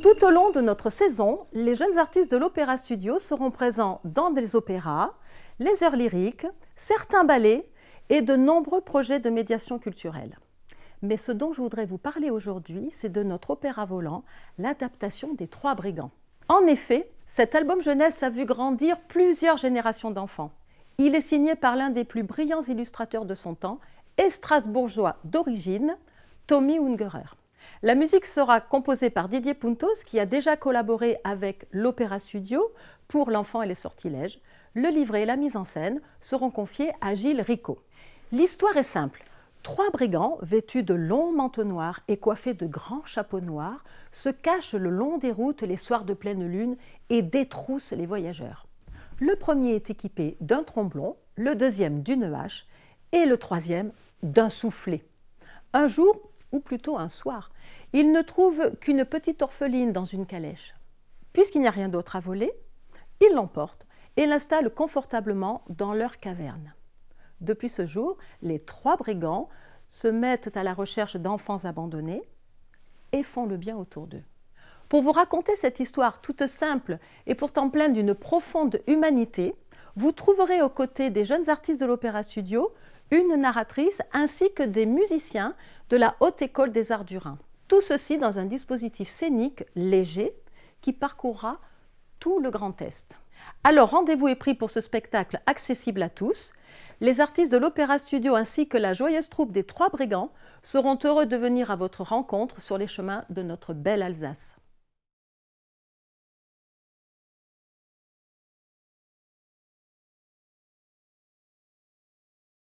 Tout au long de notre saison, les jeunes artistes de l'Opéra Studio seront présents dans des opéras, les heures lyriques, certains ballets et de nombreux projets de médiation culturelle. Mais ce dont je voudrais vous parler aujourd'hui, c'est de notre opéra volant, l'adaptation des Trois Brigands. En effet, cet album jeunesse a vu grandir plusieurs générations d'enfants. Il est signé par l'un des plus brillants illustrateurs de son temps et strasbourgeois d'origine, Tommy Ungerer. La musique sera composée par Didier Puntos, qui a déjà collaboré avec l'Opéra Studio pour L'Enfant et les Sortilèges. Le livret et la mise en scène seront confiés à Gilles Rico. L'histoire est simple. Trois brigands, vêtus de longs manteaux noirs et coiffés de grands chapeaux noirs, se cachent le long des routes les soirs de pleine lune et détroussent les voyageurs. Le premier est équipé d'un tromblon, le deuxième d'une hache et le troisième d'un soufflet. Un jour, ou plutôt un soir, ils ne trouvent qu'une petite orpheline dans une calèche. Puisqu'il n'y a rien d'autre à voler, ils l'emportent et l'installent confortablement dans leur caverne. Depuis ce jour, les trois brigands se mettent à la recherche d'enfants abandonnés et font le bien autour d'eux. Pour vous raconter cette histoire toute simple et pourtant pleine d'une profonde humanité, vous trouverez aux côtés des jeunes artistes de l'Opéra Studio une narratrice ainsi que des musiciens de la Haute École des Arts du Rhin. Tout ceci dans un dispositif scénique léger qui parcourra tout le Grand Est. Alors rendez-vous est pris pour ce spectacle accessible à tous. Les artistes de l'Opéra Studio ainsi que la joyeuse troupe des Trois Brigands seront heureux de venir à votre rencontre sur les chemins de notre belle Alsace.